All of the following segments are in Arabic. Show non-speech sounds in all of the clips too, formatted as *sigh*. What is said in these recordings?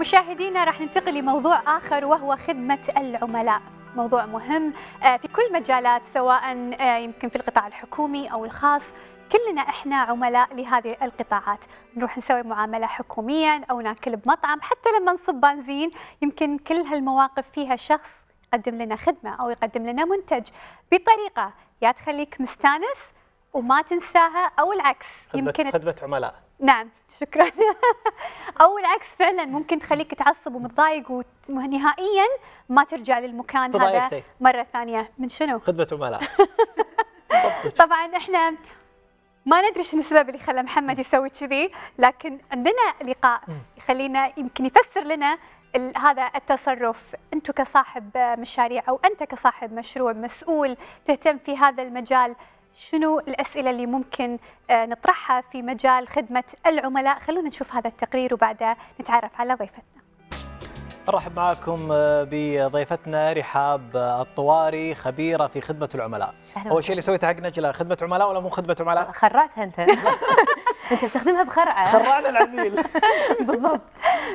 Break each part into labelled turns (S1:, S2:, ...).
S1: مشاهدينا راح ننتقل لموضوع آخر وهو خدمة العملاء موضوع مهم آه، في كل مجالات سواء آه، يمكن في القطاع الحكومي أو الخاص كلنا احنا عملاء لهذه القطاعات نروح نسوي معامله حكوميا او ناكل بمطعم حتى لما نصب بنزين يمكن كل هالمواقف فيها شخص يقدم لنا خدمه او يقدم لنا منتج بطريقه يا تخليك مستانس وما تنساها او العكس خدمة يمكن خدمه عملاء نعم شكرا *laughs* او العكس فعلا ممكن تخليك تعصب ومتضايق ونهائيا ما ترجع للمكان هذا مره ثانيه من شنو
S2: خدمه عملاء
S1: *laughs* طبعا احنا ما ندري شنو السبب اللي خلى محمد يسوي كذي لكن عندنا لقاء يخلينا يمكن يفسر لنا هذا التصرف انت كصاحب مشاريع او انت كصاحب مشروع مسؤول تهتم في هذا المجال شنو الأسئلة اللي ممكن آه، نطرحها في مجال خدمة العملاء خلونا نشوف هذا التقرير وبعدها نتعرف على ضيفتنا
S2: أرحب معكم آه، بضيفتنا رحاب آه، الطواري خبيرة في خدمة العملاء أول شيء اللي سويته حق نجلة خدمة عملاء ولا مو خدمة عملاء؟ خرعتها أنت *laughs*
S1: انت بتخدمها بخرعه خرعنا العميل *laughs* بالضبط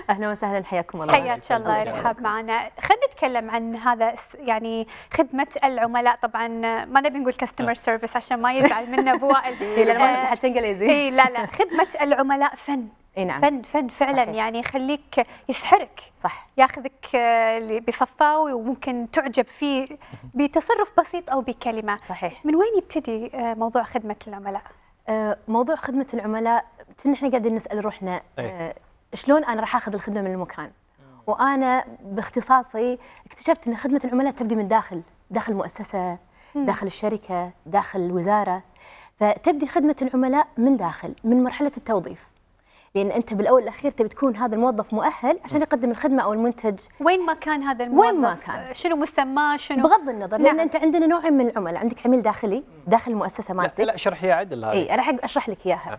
S3: اهلا وسهلا حياكم الله حياك الله يرحب
S1: معنا خلينا نتكلم عن هذا يعني خدمه العملاء طبعا ما نبي نقول كاستمر آه. سيرفيس عشان ما يزعل منا ابو وائل *laughs* اي لان ما آه، نتحدث انجليزي اي لا لا *laughs* خدمه العملاء فن اي نعم فن فن فعلا صحيح. يعني يخليك يسحرك صح ياخذك آه، بصفاوي وممكن تعجب فيه بتصرف بسيط او بكلمه صحيح من وين يبتدي موضوع خدمه العملاء؟ آه، موضوع خدمه العملاء كنا احنا قاعدين نسال روحنا آه، أي. شلون
S3: انا راح اخذ الخدمه من المكان وانا باختصاصي اكتشفت ان خدمه العملاء تبدي من داخل داخل الشركة، داخل الشركه داخل الوزاره فتبدي خدمه العملاء من داخل من مرحله التوظيف لان انت بالاول والاخير تبي تكون هذا الموظف مؤهل عشان يقدم الخدمه او المنتج
S1: وين ما كان هذا الموظف وين ما كان شنو مسماه شنو بغض
S3: النظر نعم. لان انت عندنا نوع من العملاء عندك عميل داخلي داخل المؤسسه مالتك لا, لا شرح يا عدل هذا اي راح اشرح لك اياها نعم.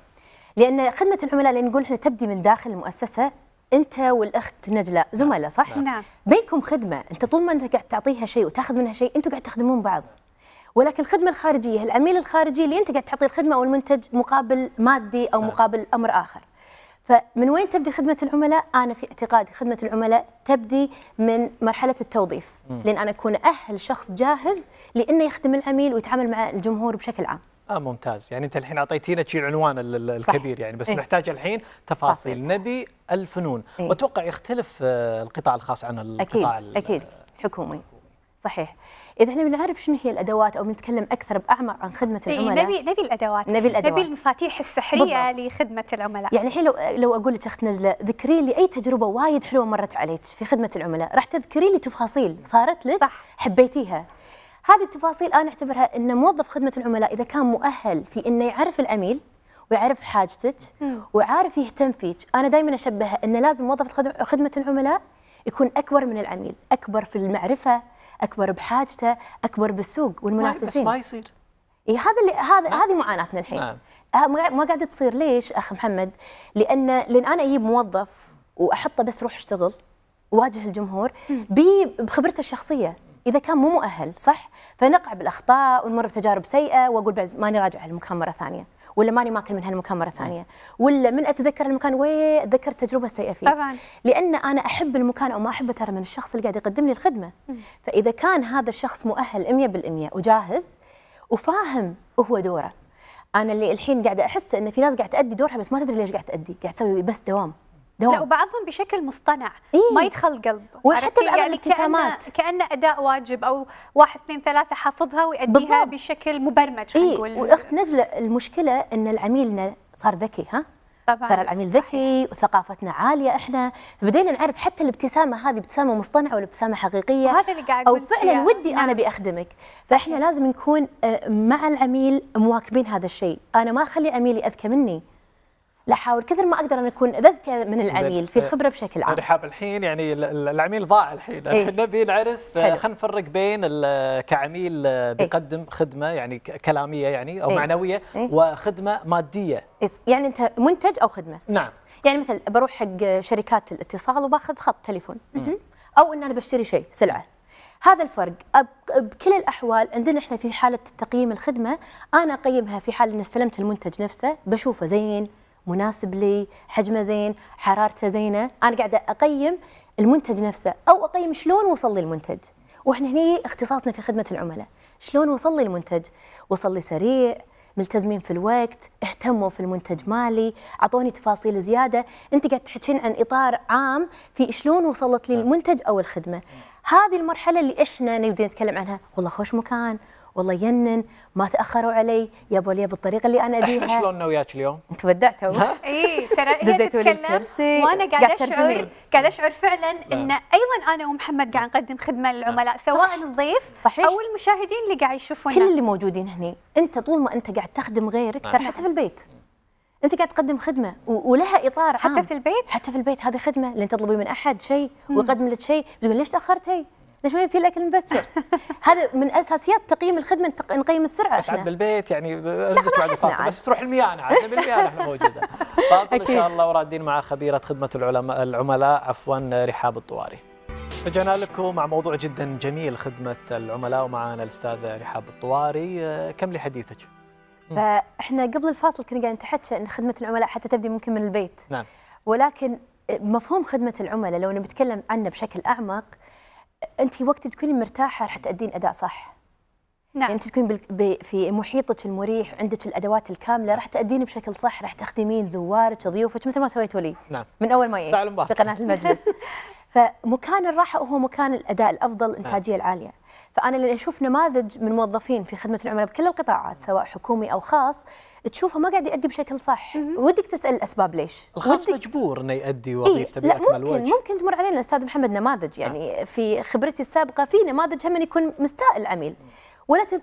S3: لان خدمه العملاء اللي نقول احنا تبدي من داخل المؤسسه انت والاخت نجلاء نعم. زملاء صح؟ نعم. نعم بينكم خدمه، انت طول ما انت قاعد تعطيها شيء وتاخذ منها شيء، انتم قاعد تخدمون بعض. ولكن الخدمه الخارجيه، العميل الخارجي اللي انت قاعد تعطيه الخدمه او المنتج مقابل مادي او مقابل امر اخر. فمن وين تبدي خدمة العملاء؟ أنا في اعتقادي خدمة العملاء تبدي من مرحلة التوظيف، م. لأن أنا أكون أهل شخص جاهز لأنه يخدم العميل ويتعامل مع الجمهور بشكل عام.
S2: اه ممتاز يعني انت الحين اعطيتينا شيء العنوان الكبير يعني بس إيه؟ نحتاج الحين تفاصيل فاصل. نبي الفنون إيه؟ واتوقع يختلف آه، القطاع الخاص عن القطاع اكيد اكيد
S3: الحكومي صحيح اذا احنا بنعرف شنو هي الادوات او بنتكلم اكثر باعمق عن خدمه العملاء نبي
S1: نبي الادوات نبي الادوات نبي المفاتيح السحريه بالضبط. لخدمه العملاء يعني
S3: الحين لو لو اقول لك اخت نجله ذكري لي اي تجربه وايد حلوه مرت عليك في خدمه العملاء راح تذكري لي تفاصيل صارت لك صح. حبيتيها هذه التفاصيل انا اعتبرها ان موظف خدمه العملاء اذا كان مؤهل في انه يعرف العميل ويعرف حاجتك وعارف يهتم فيك انا دائما اشبهها انه لازم موظف خدمه العملاء يكون اكبر من العميل اكبر في المعرفه اكبر بحاجته اكبر بالسوق والمنافسين بس ما يصير إيه هذا اللي هذا نعم. هذه معاناتنا الحين نعم. آه، ما قاعده تصير ليش اخ محمد لان لان انا اجيب موظف واحطه بس روح اشتغل واجه الجمهور بخبرته الشخصيه اذا كان مو مؤهل صح فنقع بالاخطاء ونمر بتجارب سيئه واقول ماني راجع هالمكان مره ثانيه ولا ماني ماكل من هالمكان مره نعم. ثانيه ولا من اتذكر المكان وي اتذكر التجربه السيئه فيه طبعا لان انا احب المكان او ما احبه ترى من الشخص اللي قاعد يقدم لي الخدمه فاذا كان هذا الشخص مؤهل 100% وجاهز وفاهم هو دوره انا اللي الحين قاعده احس ان في ناس قاعده تادي دورها بس ما تدري ليش قاعده تادي قاعده تسوي بس دوام دوام لا
S1: وبعضهم بشكل مصطنع إيه؟ ما يدخل قلب وحتى بعض يعني الابتسامات كأن, كأنه اداء واجب او واحد اثنين ثلاثه حافظها ويؤديها بشكل مبرمج إيه؟ نقول واخت نجله المشكله
S3: ان العميلنا صار ذكي ها
S1: طبعا ترى العميل
S3: ذكي وثقافتنا عاليه احنا فبدينا نعرف حتى الابتسامه هذه ابتسامه مصطنعه ولا ابتسامه حقيقيه وهذا اللي قاعد او فعلا ودي انا انا نعم. باخدمك فاحنا لازم نكون آه، مع العميل مواكبين هذا الشيء انا ما اخلي عميلي اذكى مني لحاول كثر ما اقدر ان اكون اذكى من العميل في آه. الخبره
S2: بشكل عام. رحاب الحين يعني العميل ضاع الحين، احنا إيه. نبي نعرف آه، خلينا نفرق بين آه، كعميل إيه. بيقدم ايه؟ خدمه يعني كلاميه يعني او ايه؟ معنويه ايه؟ وخدمه ماديه. إيه. يعني انت
S3: منتج او خدمه؟ نعم. يعني مثلا بروح حق شركات الاتصال وباخذ خط تليفون او ان انا بشتري شيء سلعه. هذا الفرق بكل الاحوال عندنا احنا في حاله تقييم الخدمه انا اقيمها في حال ان استلمت المنتج نفسه بشوفه زين مناسب لي حجمه زين حرارته زينه انا قاعده اقيم المنتج نفسه او اقيم شلون وصل لي المنتج واحنا هنا اختصاصنا في خدمه العملاء شلون وصل لي المنتج وصل لي سريع ملتزمين في الوقت اهتموا في المنتج مالي اعطوني تفاصيل زياده انت قاعد تحكين عن اطار عام في شلون وصلت لي نعم. المنتج او الخدمه هذه المرحله اللي احنا نبدا نتكلم عنها والله خوش مكان والله ينن ما تاخروا علي يابا لي بالطريقه اللي
S1: انا ابيها احنا شلون
S2: انا وياك اليوم؟ انت
S3: ودعتوا
S2: اي ترى دزيتوا لي الكرسي وانا قاعده اشعر
S1: قاعده اشعر فعلا نعم. ان ايضا انا ومحمد قاعد نقدم خدمه للعملاء سواء الضيف صحيح. او المشاهدين اللي قاعد يشوفونا كل اللي
S3: موجودين هني انت طول ما انت قاعد تخدم غيرك ترى نعم. حتى في البيت انت قاعد تقدم خدمه ولها اطار عام حتى في البيت حتى في البيت هذه خدمه لين تطلبي من احد شيء ويقدم لك شيء تقول ليش تاخرتي ليش ما جبتي الاكل مبكر؟ هذا من اساسيات تقييم الخدمه نقيم السرعه اسعد
S2: بالبيت يعني رزقك بعد الفاصل بس تروح المياه عاد بالمياه احنا *laughs* موجوده فاصل ان شاء الله ورادين مع خبيره خدمه العلماء العملاء عفوا رحاب الطواري رجعنا لكم مع موضوع جدا جميل خدمه العملاء ومعنا الاستاذ رحاب الطواري كم حديثك
S3: فاحنا قبل الفاصل كنا قاعدين نتحكى ان خدمه العملاء حتى تبدي ممكن من البيت نعم ولكن مفهوم خدمه العملاء لو نتكلم عنه بشكل اعمق انت وقت تكونين مرتاحه راح تادين اداء صح نعم يعني انت تكون في محيطك المريح عندك الادوات الكامله راح تادين بشكل صح راح تخدمين زوارك ضيوفك مثل ما سويتوا لي نعم من اول ما جيت في قناه المجلس *laughs* فمكان الراحه هو مكان الاداء الافضل الانتاجيه نعم. العاليه فانا اللي اشوف نماذج من موظفين في خدمه العملاء بكل القطاعات سواء حكومي او خاص تشوفه ما قاعد يؤدي بشكل صح ودك تسال الاسباب ليش الخاص ودك...
S2: مجبور انه يؤدي وظيفته إيه؟ باكمل وجه ممكن
S3: ممكن تمر علينا استاذ محمد نماذج نعم. يعني آه. في خبرتي السابقه في نماذج هم يكون مستاء العميل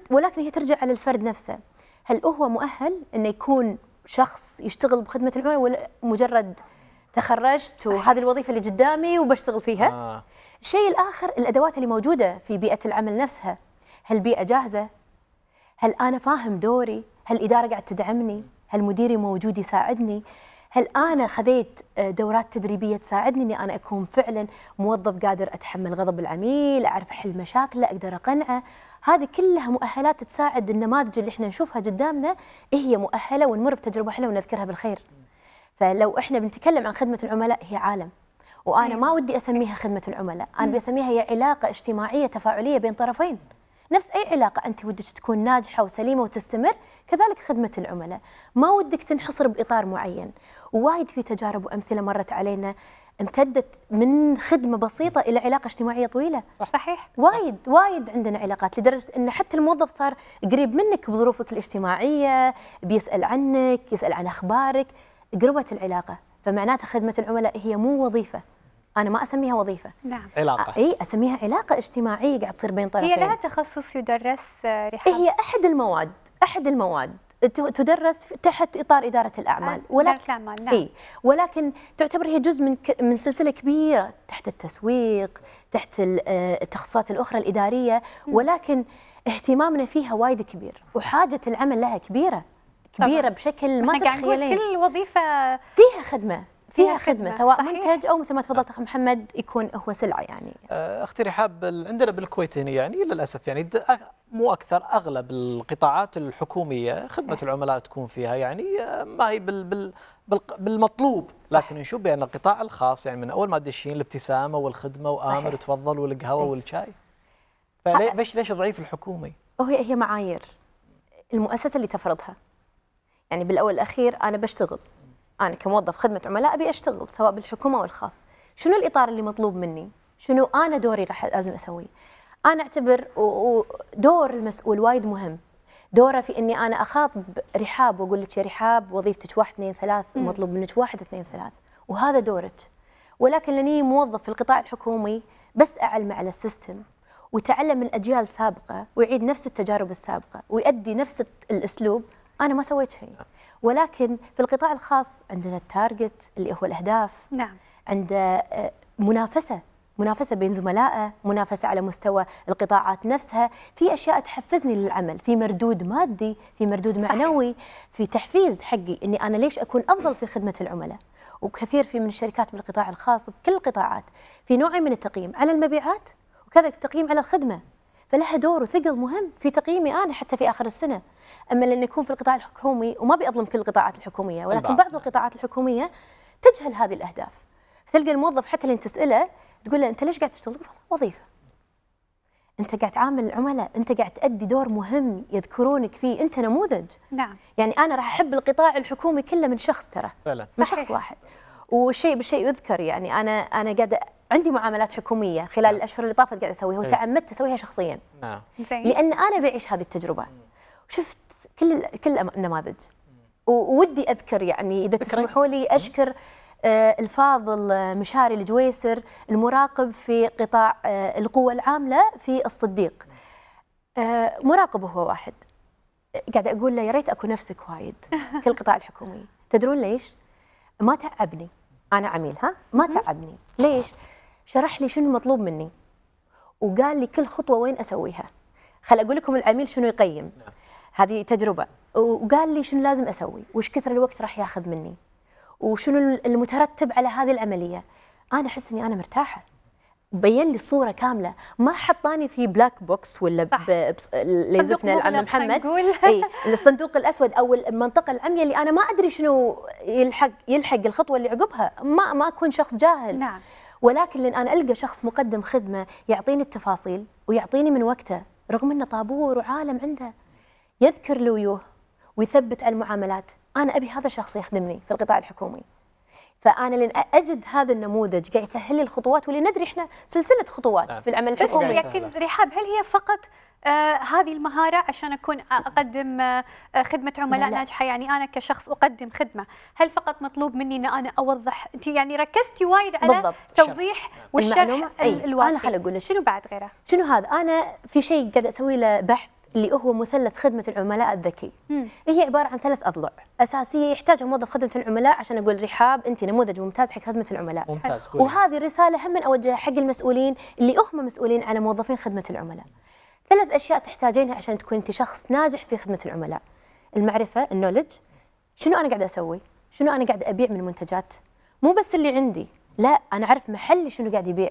S3: ولكن هي ترجع على الفرد نفسه هل هو مؤهل انه يكون شخص يشتغل بخدمه العملاء ولا مجرد تخرجت وهذه الوظيفه اللي قدامي وبشتغل فيها آه. الشيء الاخر الادوات اللي موجوده في بيئه العمل نفسها هل بيئه جاهزه هل انا فاهم دوري هل الاداره قاعد تدعمني هل مديري موجود يساعدني هل انا خذيت آه، دورات تدريبيه تساعدني اني انا اكون فعلا موظف قادر اتحمل غضب العميل اعرف احل مشاكله اقدر اقنعه هذه كلها مؤهلات تساعد النماذج اللي احنا نشوفها قدامنا هي مؤهله ونمر بتجربه حلوه ونذكرها بالخير فلو احنا بنتكلم عن خدمه العملاء هي عالم وانا ما نعم. ودي اسميها خدمه العملاء انا نعم. بسميها هي علاقه اجتماعيه تفاعليه بين طرفين نفس اي علاقه انت ودك تكون ناجحه وسليمه وتستمر كذلك خدمه العملاء ما ودك تنحصر باطار معين ووايد في تجارب وامثله مرت علينا امتدت من خدمه بسيطه الى علاقه اجتماعيه طويله صحيح وايد وايد عندنا علاقات لدرجه ان حتى الموظف صار قريب منك بظروفك الاجتماعيه بيسال عنك يسال عن اخبارك قربت العلاقه فمعناته خدمه العملاء هي مو وظيفه انا ما اسميها وظيفه نعم علاقه آه، اي اسميها علاقه اجتماعيه قاعد تصير بين طرفين هي لها تخصص يدرس آه، رحاب هي احد المواد احد المواد تدرس تحت اطار اداره الاعمال آه، ولكن
S1: الأعمال. نعم. إيه
S3: ولكن تعتبر هي جزء من ك... من سلسله كبيره تحت التسويق تحت التخصصات الاخرى الاداريه ولكن اهتمامنا فيها وايد كبير وحاجه العمل لها كبيره كبيره طبعا. بشكل ما تتخيلين كل
S1: وظيفه فيها
S3: خدمه فيها خدمه سواء صحيح. منتج او مثل ما تفضلت طيب. اخ محمد يكون هو سلعه يعني
S2: آه، اختي رحاب عندنا بالكويت هنا يعني للاسف يعني مو اكثر اغلب القطاعات الحكوميه خدمه صحيح. إيه. العملاء تكون فيها يعني آه، ما هي بال بال بالمطلوب صح. لكن نشوف بان القطاع الخاص يعني من اول ما تدشين الابتسامه والخدمه وامر تفضل والقهوه إيه. والشاي فليش
S3: ليش ضعيف الحكومي؟ هي هي معايير المؤسسه اللي تفرضها يعني بالاول والاخير انا بشتغل انا كموظف خدمه عملاء ابي اشتغل سواء بالحكومه او الخاص شنو الاطار اللي مطلوب مني شنو انا دوري راح لازم اسويه انا اعتبر ودور المسؤول وايد مهم دوره في اني انا اخاطب رحاب واقول لك يا رحاب وظيفتك واحد اثنين ثلاث ومطلوب منك واحد اثنين ثلاث وهذا دورك ولكن لاني موظف في القطاع الحكومي بس اعلمه على السيستم وتعلم من اجيال سابقه ويعيد نفس التجارب السابقه ويؤدي نفس الاسلوب انا ما سويت شيء ولكن في القطاع الخاص عندنا التارجت اللي هو الاهداف نعم عند آه، منافسه منافسه بين زملائه منافسه على مستوى القطاعات نفسها في اشياء تحفزني للعمل في مردود مادي في مردود معنوي صحيح. في تحفيز حقي اني انا ليش اكون افضل في خدمه العملاء وكثير في من الشركات بالقطاع الخاص بكل القطاعات في نوع من التقييم على المبيعات وكذا التقييم على الخدمه فلها دور وثقل مهم في تقييمي انا حتى في اخر السنه اما لان يكون في القطاع الحكومي وما بيظلم كل القطاعات الحكوميه ولكن بعض القطاعات الحكوميه تجهل هذه الاهداف فتلقى الموظف حتى اللي انت تساله تقول له انت ليش قاعد تشتغل وظيفه انت قاعد تعامل العملاء انت قاعد تؤدي دور مهم يذكرونك فيه انت نموذج نعم يعني انا راح احب القطاع الحكومي كله من شخص ترى فعلا من شخص واحد والشيء بالشيء يذكر يعني انا انا قاعده عندي معاملات حكوميه خلال نعم. الاشهر اللي طافت قاعده اسويها إيه. وتعمدت اسويها شخصيا نعم لان انا بعيش هذه التجربه شفت كل كل النماذج وودي اذكر يعني اذا تسمحوا لي اشكر آه، الفاضل آه، مشاري الجويسر المراقب في قطاع آه، القوة العاملة في الصديق مراقب هو واحد قاعدة أقول له يا ريت أكون نفسك وايد *laughs* في القطاع الحكومي تدرون ليش؟ ما تعبني انا عميل ها ما تعبني ليش شرح لي شنو المطلوب مني وقال لي كل خطوه وين اسويها خل اقول لكم العميل شنو يقيم نعم. هذه تجربه وقال لي شنو لازم اسوي وش كثر الوقت راح ياخذ مني وشنو المترتب على هذه العمليه انا احس اني انا مرتاحه بين لي صوره كامله ما حطاني في بلاك بوكس ولا اللي يزفنا العم محمد *laughs* اي الصندوق الاسود او المنطقه العمية اللي انا ما ادري شنو يلحق يلحق الخطوه اللي عقبها ما ما اكون شخص جاهل نعم ولكن لان انا القى شخص مقدم خدمه يعطيني التفاصيل ويعطيني من وقته رغم انه طابور وعالم عنده يذكر الوجوه ويثبت على المعاملات انا ابي هذا الشخص يخدمني في القطاع الحكومي فانا لين اجد هذا النموذج قاعد يسهل لي الخطوات واللي ندري احنا سلسله خطوات آه. في العمل الحكومي لكن
S1: رحاب هل هي فقط آه هذه المهارة عشان أكون أقدم آه،, آه خدمة عملاء ناجحة يعني أنا كشخص أقدم خدمة هل فقط مطلوب مني أن أنا أوضح أنت يعني ركزتي وايد على بالضبط. توضيح والشرح أي. أنا خل أقول شنو بعد غيره
S3: شنو هذا أنا في شيء قاعد أسوي له بحث اللي هو مثلث خدمه العملاء الذكي مم. هي عباره عن ثلاث اضلع اساسيه يحتاجها موظف خدمه العملاء عشان اقول رحاب انت نموذج ممتاز حق خدمه العملاء
S2: ممتاز كوي. وهذه
S3: الرسالة هم اوجهها حق المسؤولين اللي هم مسؤولين على موظفين خدمه العملاء ثلاث اشياء تحتاجينها عشان تكون انت شخص ناجح في خدمه العملاء المعرفه النولج شنو انا قاعد اسوي شنو انا قاعد ابيع من منتجات مو بس اللي عندي لا انا اعرف محلي شنو قاعد يبيع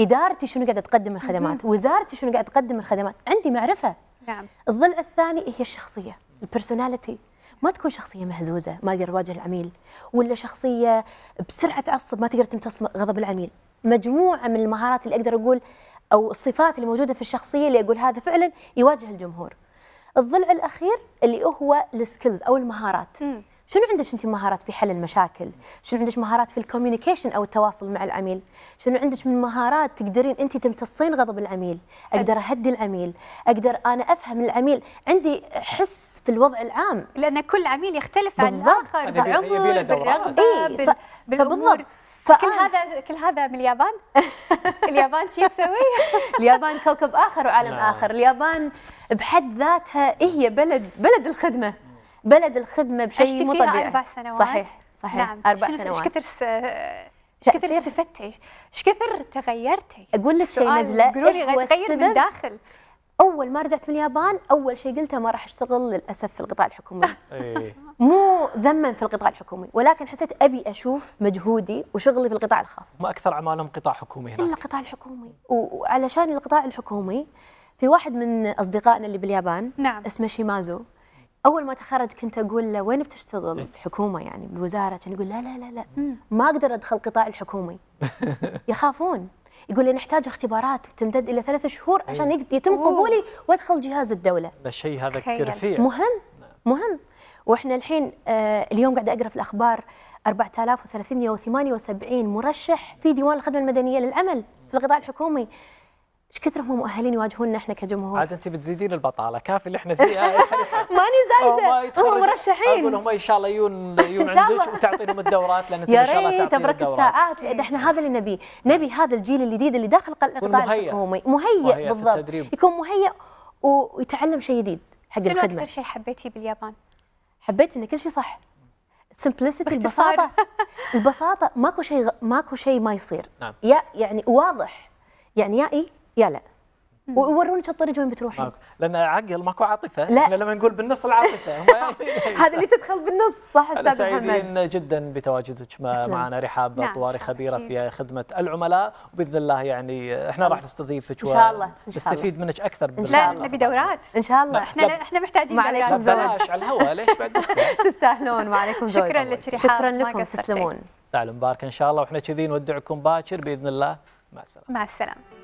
S3: ادارتي شنو قاعده تقدم من وزارتي شنو قاعده تقدم الخدمات عندي معرفه نعم الضلع الثاني هي الشخصيه البيرسوناليتي ما تكون شخصية مهزوزة ما تقدر تواجه العميل ولا شخصية بسرعة تعصب ما تقدر تمتص غضب العميل مجموعة من المهارات اللي أقدر أقول أو الصفات اللي موجودة في الشخصية اللي أقول هذا فعلا يواجه الجمهور الضلع الأخير اللي هو السكيلز أو المهارات م. شنو عندك انت مهارات في حل المشاكل؟ شنو عندك مهارات في الكوميونيكيشن او التواصل مع العميل؟ شنو عندك من مهارات تقدرين انت تمتصين غضب العميل؟ اقدر اهدي العميل، اقدر انا افهم العميل، عندي حس في الوضع العام لان كل عميل
S1: يختلف عن الاخر بالعمر بالعمر إيه، بالامور فكل هذا كل هذا من اليابان *laughs* اليابان شي تسوي *laughs* اليابان كوكب اخر وعالم نعم.
S3: اخر اليابان بحد ذاتها هي بلد بلد الخدمه بلد الخدمه بشيء مو طبيعي اربع سنوات صحيح صحيح نعم. اربع سنوات ايش
S1: كثر ايش كثر استفدتي؟ ايش كثر تغيرتي اقول لك شيء نجله قولوا لي غير من داخل
S3: اول ما رجعت من اليابان اول شيء قلته ما راح اشتغل للاسف في القطاع الحكومي *laughs* إيه. مو ذما في القطاع الحكومي ولكن حسيت ابي اشوف مجهودي وشغلي في القطاع الخاص
S2: ما اكثر اعمالهم قطاع حكومي هناك الا
S3: القطاع الحكومي وعلشان القطاع الحكومي في واحد من اصدقائنا اللي باليابان نعم. اسمه شيمازو اول ما تخرج كنت اقول له وين بتشتغل؟ إيه. الحكومه يعني بالوزاره كان يقول لا لا لا لا ما اقدر ادخل القطاع الحكومي *laughs* يخافون يقول لي نحتاج اختبارات تمتد الى ثلاث شهور إيه. عشان يتم قبولي وادخل جهاز الدوله.
S2: بس شيء هذا كرفيع مهم
S3: نعم. مهم واحنا الحين آه اليوم قاعده اقرا في الاخبار 4378 مرشح في ديوان الخدمه المدنيه للعمل في القطاع الحكومي ايش كثر هم مؤهلين يواجهوننا احنا كجمهور
S2: عاد انت بتزيدين البطاله كافي اللي احنا فيها
S3: *laughs* ماني زايده هم مرشحين اقول
S2: هم ان شاء الله يجون يجون عندك وتعطينهم الدورات لان ان شاء الله تبرك الساعات
S3: لان احنا هذا اللي نبيه نبي هذا الجيل الجديد اللي داخل القطاع الحكومي مهيئ بالضبط يكون مهيئ ويتعلم شيء جديد حق الخدمه شنو اكثر
S1: شيء حبيتيه باليابان
S3: حبيت ان كل شيء صح سمبلسيتي البساطه البساطه ماكو شيء ماكو شيء ما يصير نعم. يا يعني واضح يعني يا اي يا لا ووروني الطريق وين بتروحين
S2: لان عقل ماكو عاطفه لا. احنا لما نقول بالنص العاطفه
S3: *laughs* هذا اللي تدخل بالنص صح استاذ محمد سعيدين
S2: جدا بتواجدك معنا رحاب نعم. طواري خبيره في خدمه العملاء وباذن الله يعني احنا راح نستضيفك ان شاء الله نستفيد منك اكثر ان شاء الله
S1: نبي دورات ان شاء الله احنا احنا محتاجين ما على
S2: الهواء ليش بعد
S1: *laughs* تستاهلون وعليكم شكرا لك رحاب شكرا لكم تسلمون
S2: سالم مبارك ان شاء الله واحنا كذي نودعكم باكر باذن الله مع
S1: السلامه مع السلامه